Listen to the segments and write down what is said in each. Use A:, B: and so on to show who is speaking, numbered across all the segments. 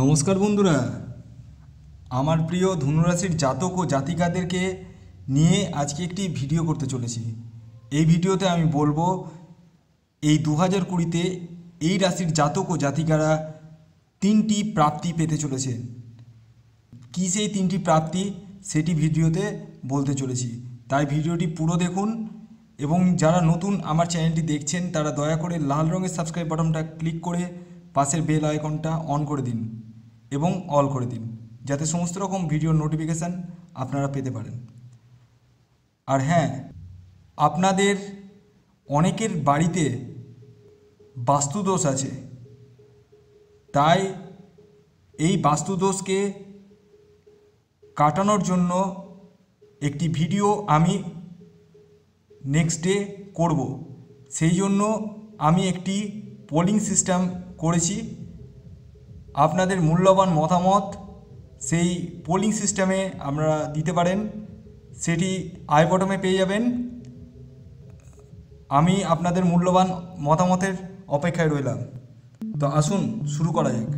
A: নমস্কার বন্ধুরা আমার প্রিয় ধনুরাশির জাতক ও জাতিকাদেরকে নিয়ে আজকে একটি ভিডিও করতে চলেছি এই ভিডিওতে আমি বলবো এই দু হাজার কুড়িতে এই রাশির জাতক ও জাতিকারা তিনটি প্রাপ্তি পেতে চলেছে কী সেই তিনটি প্রাপ্তি সেটি ভিডিওতে বলতে চলেছি তাই ভিডিওটি পুরো দেখুন এবং যারা নতুন আমার চ্যানেলটি দেখছেন তারা দয়া করে লাল রঙের সাবস্ক্রাইব বাটনটা ক্লিক করে পাশের বেল আইকনটা অন করে দিন এবং অল করে দিন যাতে সমস্ত রকম ভিডিও নোটিফিকেশান আপনারা পেতে পারেন আর হ্যাঁ আপনাদের অনেকের বাড়িতে বাস্তুদোষ আছে তাই এই বাস্তুদোষকে কাটানোর জন্য একটি ভিডিও আমি নেক্সট ডে করব সেই জন্য আমি একটি পোলিং সিস্টেম করেছি আপনাদের মূল্যবান মতামত সেই পোলিং সিস্টেমে আমরা দিতে পারেন সেটি আইবটমে বটমে পেয়ে যাবেন আমি আপনাদের মূল্যবান মতামতের অপেক্ষায় রইলাম তো আসুন শুরু করা যাক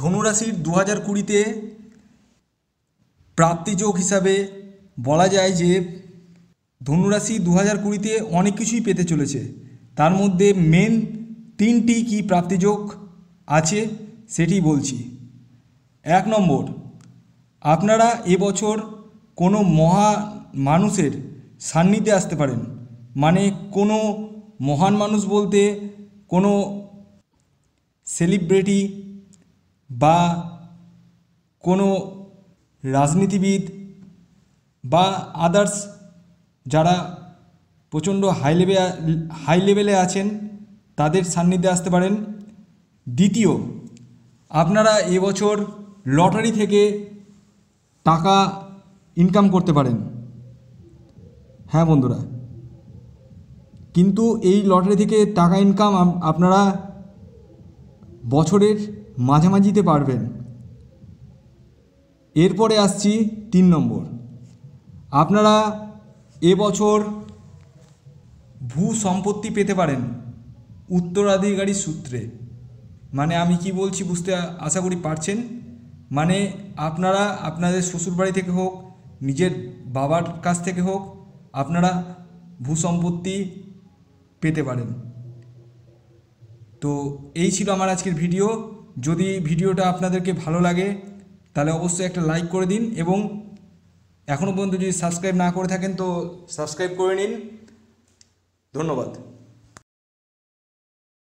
A: ধনুরাশির দু হাজার কুড়িতে প্রাপ্তিযোগ হিসাবে বলা যায় যে ধনুরাশি দু হাজার কুড়িতে অনেক কিছুই পেতে চলেছে তার মধ্যে মেন তিনটি কি প্রাপ্তিযোগ আছে সেটি বলছি এক নম্বর আপনারা এবছর কোনো মহা মানুষের সান্নিধ্যে আসতে পারেন মানে কোনো মহান মানুষ বলতে কোনো সেলিব্রিটি বা কোনো রাজনীতিবিদ বা আদার্স যারা প্রচণ্ড হাই লেভে হাই লেভেলে আছেন তাদের সান্নিধ্যে আসতে পারেন দ্বিতীয় আপনারা এবছর লটারি থেকে টাকা ইনকাম করতে পারেন হ্যাঁ বন্ধুরা কিন্তু এই লটারি থেকে টাকা ইনকাম আপনারা বছরের মাঝামাঝিতে পারবেন এরপরে আসছি তিন নম্বর আপনারা এবছর ভূ সম্পত্তি পেতে পারেন উত্তরাধিকারী সূত্রে মানে আমি কি বলছি বুঝতে আশা করি পারছেন মানে আপনারা আপনাদের শ্বশুরবাড়ি থেকে হোক নিজের বাবার কাছ থেকে হোক আপনারা ভূ সম্পত্তি পেতে পারেন তো এই ছিল আমার আজকের ভিডিও যদি ভিডিওটা আপনাদেরকে ভালো লাগে তাহলে অবশ্যই একটা লাইক করে দিন এবং এখনও পর্যন্ত যদি সাবস্ক্রাইব না করে থাকেন তো সাবস্ক্রাইব করে নিন ধন্যবাদ